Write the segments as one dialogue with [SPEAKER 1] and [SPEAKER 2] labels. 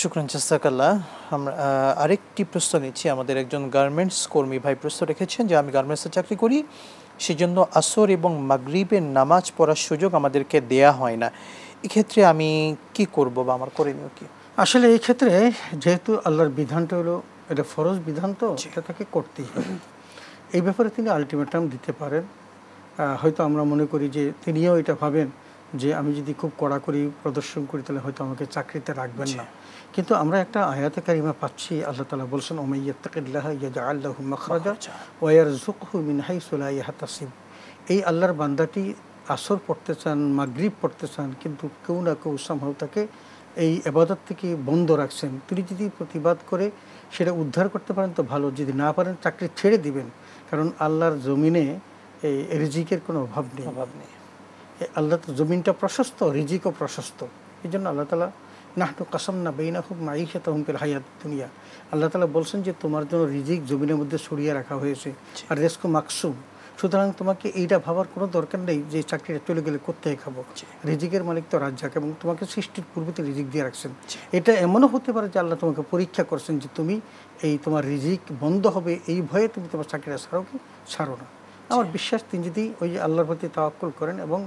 [SPEAKER 1] শুক্রান চাস্তাকাল্লা আমরা আরেকটি প্রশ্ন নিচ্ছি আমাদের একজন গার্মেন্টস কর্মী ভাই প্রশ্ন রেখেছেন যে আমি গার্মেন্টসে চাকরি করি সেজন্য আসর এবং মাগরিবের নামাজ পড়ার সুযোগ আমাদেরকে দেয়া হয় না এক্ষেত্রে আমি কি করব বা আমার করণীয় কি আসলে এই ক্ষেত্রে যেহেতু আল্লাহর বিধানটা হলো এটা ফরজ বিধান তো সেটা তাকে করতেই হবে এই ব্যাপারে তিনি আলটিমেটাম দিতে পারেন হয়তো আমরা মনে করি যে তিনিও এটা ভাবেন যে আমি যদি খুব কড়াকড়ি প্রদর্শন করি তাহলে হয়তো আমাকে চাকরিতে রাখবেন না কিন্তু আমরা একটা আয়াতে কারিমা পাচ্ছি আল্লাহ তালা বলছেন আল্লাহ ওয়ার এই আল্লাহর বান্দাটি আসর পড়তে চান মাগরীব পড়তে চান কিন্তু কেউ না কেউ সম্ভব তাকে এই এবাদত থেকে বন্ধ রাখছেন তিনি যদি প্রতিবাদ করে সেটা উদ্ধার করতে পারেন তো ভালো যদি না পারেন চাকরি ছেড়ে দিবেন কারণ আল্লাহর জমিনে এই রিজিকের কোনো অভাব নেই অভাব নেই আল্লাহ তো জমিনটা প্রশস্ত রিজিকও প্রশস্ত এই জন্য আল্লাহ তালা নাহটু কাসাম না না খুব মাইশে তহমপিল হায়াত দুনিয়া আল্লাহ তালা বলছেন যে তোমার জন্য রিজিক জমিনের মধ্যে সরিয়ে রাখা হয়েছে আর রেস্কো মাকসুম সুতরাং তোমাকে এইটা ভাবার কোনো দরকার নেই যে চাকরিটা চলে গেলে করতে খাবো রিজিকের মালিক তো রাজ্জাক এবং তোমাকে সৃষ্টির পূর্বেতে রিজিক দিয়ে রাখছেন এটা এমনও হতে পারে যে আল্লাহ তোমাকে পরীক্ষা করছেন যে তুমি এই তোমার রিজিক বন্ধ হবে এই ভয়ে তুমি তোমার চাকরিটা ছাড়ো কি ছাড়ো না আমার বিশ্বাস তিনি যদি ওই যে আল্লাহর প্রতি তাওয়াক্কুল করেন এবং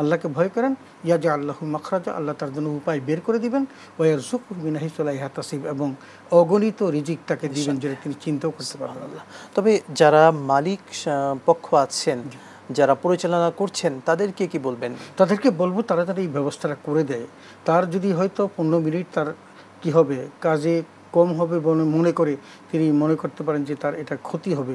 [SPEAKER 1] আল্লাহকে ভয় করেন ইয়াজ আল্লাহ মখরাজা আল্লাহ তার জন্য উপায় বের করে দিবেন ওয়ার জুক মিনাহিসাই হাতাসিব এবং অগণিত রিজিক তাকে দিবেন যেটা তিনি চিন্তাও করতে পারবেন আল্লাহ তবে যারা মালিক পক্ষ আছেন যারা পরিচালনা করছেন তাদেরকে কি বলবেন তাদেরকে বলবো তারা তারা এই ব্যবস্থাটা করে দেয় তার যদি হয়তো পনেরো মিনিট তার কি হবে কাজে কম হবে বলে মনে করে তিনি মনে করতে পারেন যে তার এটা ক্ষতি হবে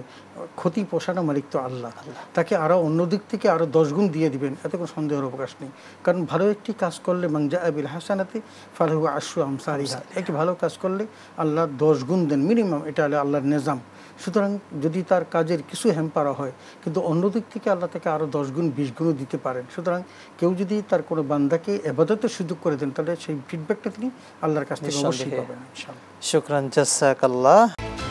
[SPEAKER 1] ক্ষতি পোষানো মালিক তো আল্লাহ তাকে আরও অন্যদিক থেকে আরও দশগুণ দিয়ে দিবেন এতে কোনো সন্দেহের অবকাশ নেই কারণ ভালো একটি কাজ করলে মাংজা আবিল হাসানাতে ফালহু আশু আমসারিহা একটি ভালো কাজ করলে আল্লাহ দশ গুণ দেন মিনিমাম এটা হলে আল্লাহর নিজাম সুতরাং যদি তার কাজের কিছু হ্যাম্পারা হয় কিন্তু অন্য দিক থেকে আল্লাহ তাকে আরও দশ গুণ বিশ গুণও দিতে পারেন সুতরাং কেউ যদি তার কোনো বান্দাকে এবাদতের সুযোগ করে দেন তাহলে সেই ফিডব্যাকটা তিনি আল্লাহর কাছ থেকে অবশ্যই পাবেন شكرا جزاك الله